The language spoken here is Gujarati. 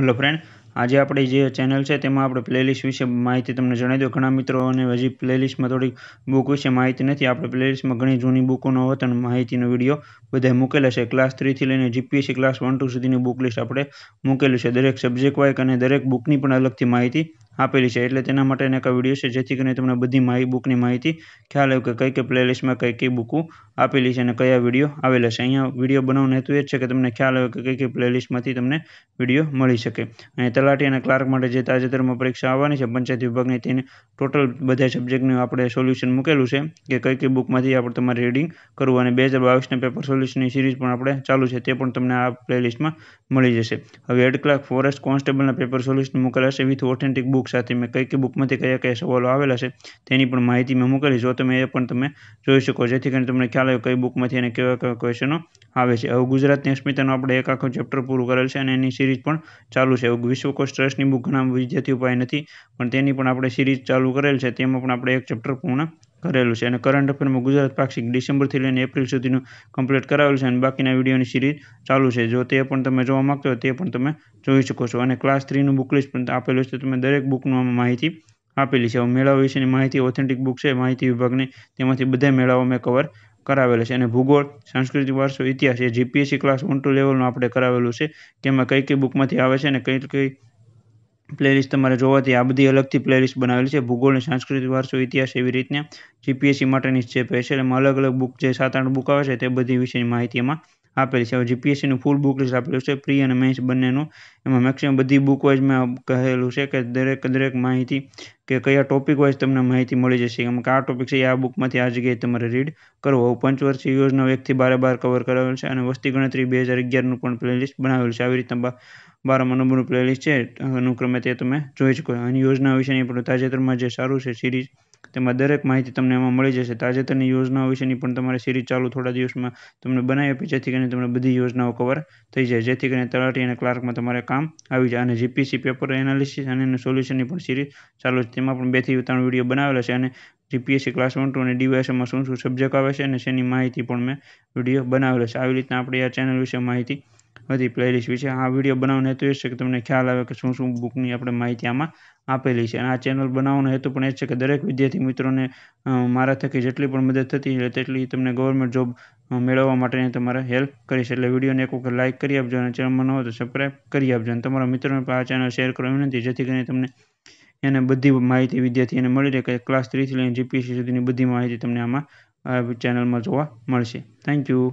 હલો ફ્રેન્ડ આજે આપણી જે ચેનલ છે તેમાં આપણે પ્લેલિસ્ટ વિશે માહિતી તમને જણાવી દો ઘણા મિત્રો અને હજી પ્લેલિસ્ટમાં થોડી બુક વિશે માહિતી નથી આપણે પ્લેલિસ્ટમાં ઘણી જૂની બુકોનો અને માહિતીનો વિડીયો બધા મૂકેલા છે ક્લાસ થ્રીથી લઈને જીપીએસસી ક્લાસ વન ટુ સુધીની બુક લિસ્ટ આપણે મૂકેલું છે દરેક સબ્જેક્ટ વાઇક અને દરેક બુકની પણ અલગથી માહિતી આપેલી છે એટલે તેના માટેના એક વિડીયો છે જેથી કરીને તમને બધી માહિતી બુકની માહિતી ખ્યાલ આવ્યો કે કઈ કઈ પ્લેલિસ્ટમાં કઈ કઈ બુકો આપેલી છે અને કયા વિડીયો આવેલા છે અહીંયા વિડીયો બનાવવાનો હેતુ એ જ છે કે તમને ખ્યાલ આવે કે કઈ કઈ પ્લેલિસ્ટમાંથી તમને વિડીયો મળી શકે અને તલાટી અને ક્લાર્ક માટે જે તાજેતરમાં પરીક્ષા આવવાની છે પંચાયત વિભાગની તેને ટોટલ બધા સબ્જેક્ટનું આપણે સોલ્યુશન મૂકેલું છે કે કઈ કઈ બુકમાંથી આપણે તમારે રીડિંગ કરવું અને બે હજાર બાવીસના પેપર સોલ્યુશનની સિરીઝ પણ આપણે ચાલુ છે તે પણ તમને આ પ્લેલિસ્ટમાં મળી જશે હવે હેડ ક્લાર્ક ફોરેસ્ટ કોન્સ્ટેબલના પેપર સોલ્યુશન મૂકેલા છે વિથ ઓથેન્ટિક બુક સાથે મેં કઈ કઈ બુકમાંથી કયા કયા સવાલો આવેલા છે તેની પણ માહિતી મેં મૂકેલી જો તમે એ પણ તમે જોઈ શકો જેથી કરીને તમને ખ્યાલ ખ્યાલ આવ્યો કઈ બુકમાંથી અને કેવા કેવા ક્વેશ્ચનો આવે છે હવે ગુજરાતની નેક્સ્ટ આપણે એક આખું ચેપ્ટર પૂરું કરેલ છે અને એની સિરીઝ પણ ચાલુ છે હવે વિશ્વકોશ ટ્રસ્ટની બુક ઘણા વિદ્યાર્થીઓ પાસે નથી પણ તેની પણ આપણે સિરીઝ ચાલુ કરેલ છે તેમાં પણ આપણે એક ચેપ્ટર પૂર્ણ કરેલું છે અને કરંટ અફેરમાં ગુજરાત પાક્ષિક ડિસેમ્બરથી લઈને એપ્રિલ સુધીનું કમ્પ્લીટ કરાવેલું છે અને બાકીના વિડીયોની સિરીઝ ચાલુ છે જો તે પણ તમે જોવા માગતો હોય તે પણ તમે જોઈ શકો છો અને ક્લાસ થ્રીનું બુકલિસ્ટ પણ આપેલું છે તમે દરેક બુકનું માહિતી આપેલી છે મેળાઓ વિશેની માહિતી ઓથેન્ટિક બુક છે માહિતી વિભાગની તેમાંથી બધા મેળાઓ મેં કવર કરાવેલા છે અને ભૂગોળ સાંસ્કૃતિક વારસો ઇતિહાસ એ જીપીએસસી ક્લાસ વન ટુ લેવલનું આપણે કરાવેલું છે તેમાં કઈ કઈ બુકમાંથી આવે છે અને કઈ કઈ પ્લેલિસ્ટ તમારે જોવાથી આ બધી અલગથી પ્લેલિસ્ટ બનાવેલી છે ભૂગોળ અને સાંસ્કૃતિક વારસો ઇતિહાસ એવી રીતના જીપીએસસી માટેની જે સ્પેશિયલ એમાં અલગ અલગ બુક જે સાત આઠ બુક આવે છે તે બધી વિશેની માહિતી એમાં આપેલી છે હવે જીપીએસસીનું ફૂલ બુક લિસ્ટ આપેલું છે પ્રી અને મેન્સ બંનેનું એમાં મેક્સિમમ બધી બુક વાઇઝમાં કહેલું છે કે દરેક દરેક માહિતી કે કયા ટોપિક વાઇઝ તમને માહિતી મળી જશે એમ કે આ ટોપિક છે એ આ બુકમાંથી આ જગ્યાએ તમારે રીડ કરવો પંચવર્ષીય યોજના એકથી બારે બાર કવર કરાવેલ છે અને વસ્તી ગણતરી બે હજાર અગિયારનું પણ પ્લેલિસ્ટ બનાવેલું છે આવી રીતના બારમા નંબરનું પ્લેલિસ્ટ છે અનુક્રમે તે તમે જોઈ શકો અને યોજના વિશેની પણ તાજેતરમાં જે સારું છે સિરીઝ તેમાં દરેક માહિતી તમને એમાં મળી જશે તાજેતરની યોજનાઓ વિશેની પણ તમારે સિરીઝ ચાલુ થોડા દિવસમાં તમને બનાવી આપી જેથી કરીને તમને બધી યોજનાઓ કવર થઈ જાય જેથી કરીને તલાટી અને ક્લાર્કમાં તમારે કામ આવી જાય અને જીપીસી પેપર એનાલિસિસ અને એનું સોલ્યુશનની પણ સિરીઝ ચાલુ છે તેમાં પણ બેથી ત્રણ વિડીયો બનાવેલા છે અને જીપીએસસી ક્લાસ વન ટુ અને ડીવાયસમાં શું શું સબ્જેક્ટ આવે છે અને શેની માહિતી પણ મેં વિડીયો બનાવેલો છે આવી રીતના આપણે આ ચેનલ વિશે માહિતી બધી પ્લેલિસ્ટ વિશે આ વિડીયો બનાવવાનો હેતુ એ છે કે તમને ખ્યાલ આવે કે શું શું બુકની આપણે માહિતી આમાં આપેલી છે અને આ ચેનલ બનાવવાનો હેતુ પણ એ છે કે દરેક વિદ્યાર્થી મિત્રોને મારા થકી જેટલી પણ મદદ થતી તેટલી તમને ગવર્મેન્ટ જોબ મેળવવા માટેની તમારે હેલ્પ કરીશ એટલે વિડીયોને એક વખત લાઇક કરી આપજો અને ચેનલમાં ન હોય તો સબસ્ક્રાઈબ કરી આપજો અને તમારા મિત્રોને પણ આ ચેનલ શેર કરવાની વિનંતી જેથી કરીને તમને એને બધી માહિતી વિદ્યાર્થીને મળી રહે કે ક્લાસ થ્રીથી લઈને જીપીએસસી સુધીની બધી માહિતી તમને આમાં ચેનલમાં જોવા મળશે થેન્ક યુ